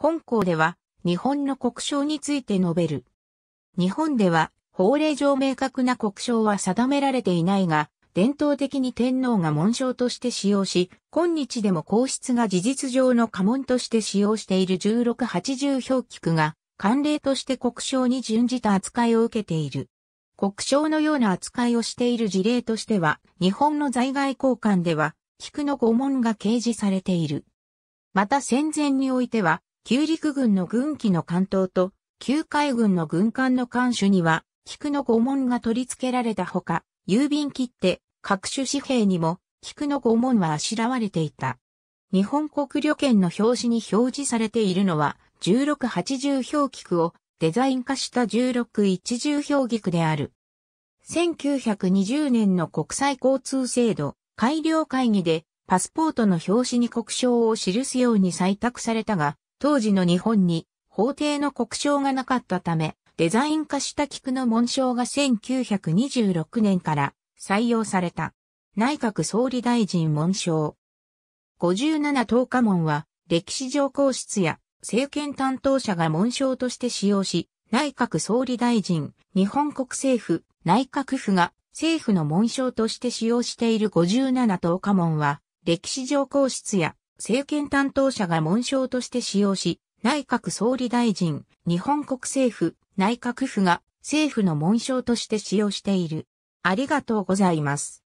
本校では日本の国章について述べる。日本では法令上明確な国章は定められていないが、伝統的に天皇が紋章として使用し、今日でも皇室が事実上の家紋として使用している1680表記句が、慣例として国章に準じた扱いを受けている。国章のような扱いをしている事例としては、日本の在外交換では、菊の御紋が掲示されている。また戦前においては、旧陸軍の軍機の関東と、旧海軍の軍艦の艦首には、菊の御門が取り付けられたほか、郵便切手、各種紙幣にも、菊の御門はあしらわれていた。日本国旅券の表紙に表示されているのは、1680表菊をデザイン化した1610表菊である。1920年の国際交通制度改良会議でパスポートの表紙に国章を記すように採択されたが、当時の日本に法廷の国章がなかったため、デザイン化した菊の紋章が1926年から採用された。内閣総理大臣紋章。57等家紋は歴史上皇室や政権担当者が紋章として使用し、内閣総理大臣、日本国政府、内閣府が政府の紋章として使用している57等家紋は、歴史上皇室や政権担当者が紋章として使用し、内閣総理大臣、日本国政府、内閣府が政府の紋章として使用している。ありがとうございます。